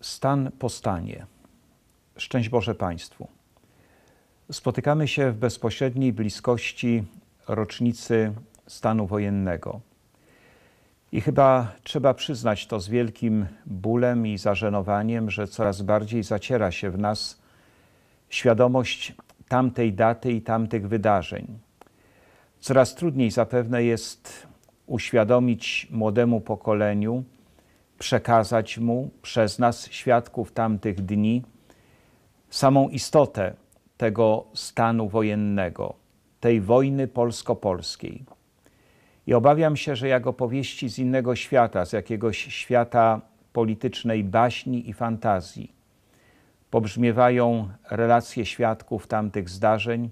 Stan po stanie. Szczęść Boże Państwu. Spotykamy się w bezpośredniej bliskości rocznicy stanu wojennego. I chyba trzeba przyznać to z wielkim bólem i zażenowaniem, że coraz bardziej zaciera się w nas świadomość tamtej daty i tamtych wydarzeń. Coraz trudniej zapewne jest uświadomić młodemu pokoleniu, przekazać mu przez nas, świadków tamtych dni, samą istotę tego stanu wojennego, tej wojny polsko-polskiej. I obawiam się, że jak opowieści z innego świata, z jakiegoś świata politycznej baśni i fantazji, pobrzmiewają relacje świadków tamtych zdarzeń,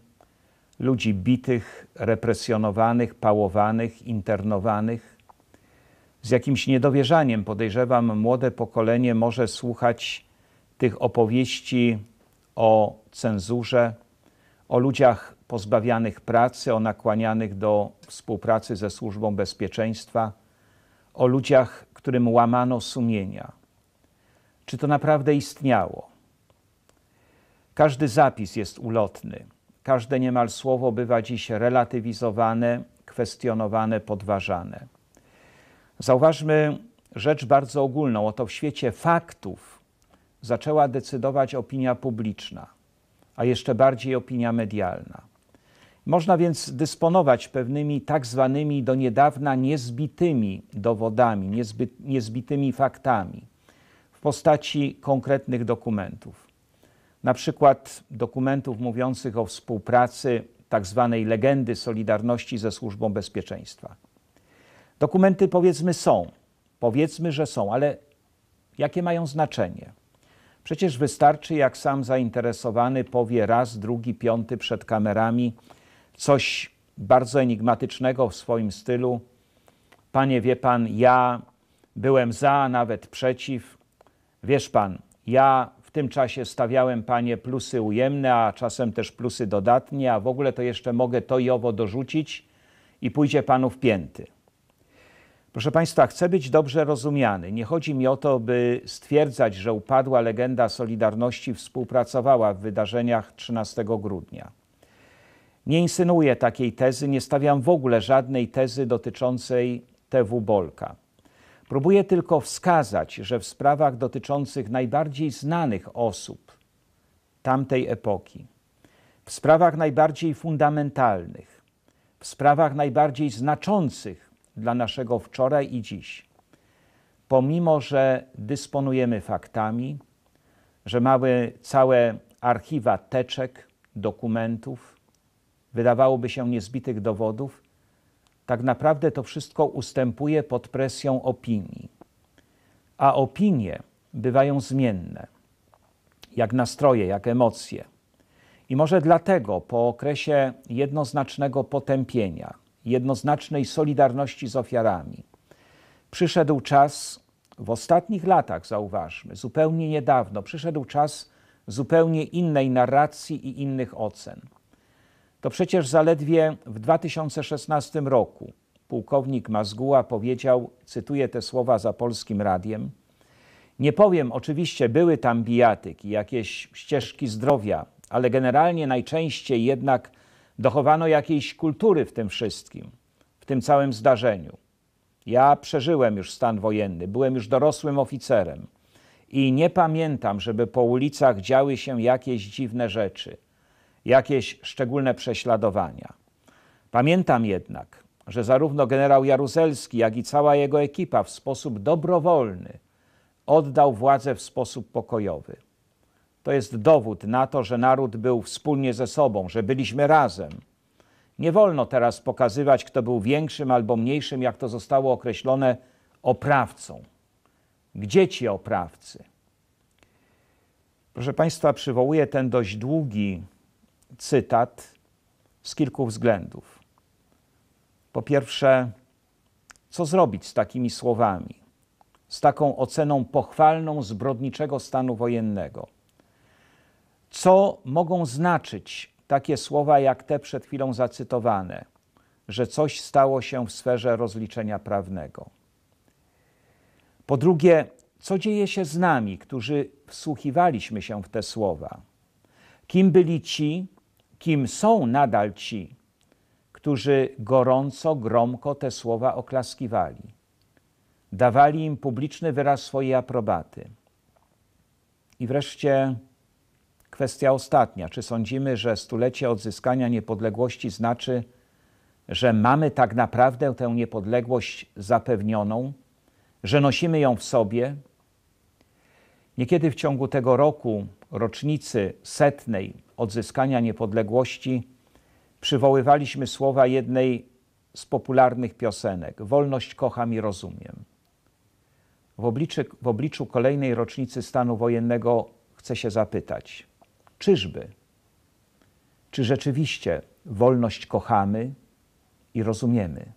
ludzi bitych, represjonowanych, pałowanych, internowanych, z jakimś niedowierzaniem, podejrzewam, młode pokolenie może słuchać tych opowieści o cenzurze, o ludziach pozbawianych pracy, o nakłanianych do współpracy ze służbą bezpieczeństwa, o ludziach, którym łamano sumienia. Czy to naprawdę istniało? Każdy zapis jest ulotny. Każde niemal słowo bywa dziś relatywizowane, kwestionowane, podważane. Zauważmy rzecz bardzo ogólną. Oto w świecie faktów zaczęła decydować opinia publiczna, a jeszcze bardziej opinia medialna. Można więc dysponować pewnymi tak zwanymi do niedawna niezbitymi dowodami, niezby, niezbitymi faktami w postaci konkretnych dokumentów. Na przykład dokumentów mówiących o współpracy tak zwanej legendy Solidarności ze Służbą Bezpieczeństwa. Dokumenty powiedzmy są, powiedzmy, że są, ale jakie mają znaczenie? Przecież wystarczy, jak sam zainteresowany powie raz, drugi, piąty przed kamerami coś bardzo enigmatycznego w swoim stylu. Panie, wie pan, ja byłem za, nawet przeciw. Wiesz pan, ja w tym czasie stawiałem panie plusy ujemne, a czasem też plusy dodatnie, a w ogóle to jeszcze mogę to i owo dorzucić i pójdzie panu w pięty. Proszę Państwa, chcę być dobrze rozumiany. Nie chodzi mi o to, by stwierdzać, że upadła legenda Solidarności współpracowała w wydarzeniach 13 grudnia. Nie insynuuję takiej tezy, nie stawiam w ogóle żadnej tezy dotyczącej TW Bolka. Próbuję tylko wskazać, że w sprawach dotyczących najbardziej znanych osób tamtej epoki, w sprawach najbardziej fundamentalnych, w sprawach najbardziej znaczących dla naszego wczoraj i dziś. Pomimo, że dysponujemy faktami, że mamy całe archiwa teczek, dokumentów, wydawałoby się niezbitych dowodów, tak naprawdę to wszystko ustępuje pod presją opinii. A opinie bywają zmienne, jak nastroje, jak emocje. I może dlatego po okresie jednoznacznego potępienia, jednoznacznej solidarności z ofiarami. Przyszedł czas, w ostatnich latach zauważmy, zupełnie niedawno, przyszedł czas zupełnie innej narracji i innych ocen. To przecież zaledwie w 2016 roku pułkownik Mazguła powiedział, cytuję te słowa za polskim radiem, nie powiem, oczywiście były tam bijatyki, jakieś ścieżki zdrowia, ale generalnie najczęściej jednak Dochowano jakiejś kultury w tym wszystkim, w tym całym zdarzeniu. Ja przeżyłem już stan wojenny, byłem już dorosłym oficerem i nie pamiętam, żeby po ulicach działy się jakieś dziwne rzeczy, jakieś szczególne prześladowania. Pamiętam jednak, że zarówno generał Jaruzelski, jak i cała jego ekipa w sposób dobrowolny oddał władzę w sposób pokojowy. To jest dowód na to, że naród był wspólnie ze sobą, że byliśmy razem. Nie wolno teraz pokazywać, kto był większym albo mniejszym, jak to zostało określone, oprawcą. Gdzie ci oprawcy? Proszę Państwa, przywołuję ten dość długi cytat z kilku względów. Po pierwsze, co zrobić z takimi słowami, z taką oceną pochwalną zbrodniczego stanu wojennego? co mogą znaczyć takie słowa jak te przed chwilą zacytowane, że coś stało się w sferze rozliczenia prawnego. Po drugie, co dzieje się z nami, którzy wsłuchiwaliśmy się w te słowa? Kim byli ci, kim są nadal ci, którzy gorąco, gromko te słowa oklaskiwali? Dawali im publiczny wyraz swojej aprobaty. I wreszcie, Kwestia ostatnia. Czy sądzimy, że stulecie odzyskania niepodległości znaczy, że mamy tak naprawdę tę niepodległość zapewnioną, że nosimy ją w sobie? Niekiedy w ciągu tego roku, rocznicy setnej odzyskania niepodległości, przywoływaliśmy słowa jednej z popularnych piosenek: Wolność kocham i rozumiem. W obliczu, w obliczu kolejnej rocznicy stanu wojennego chcę się zapytać Czyżby? Czy rzeczywiście wolność kochamy i rozumiemy?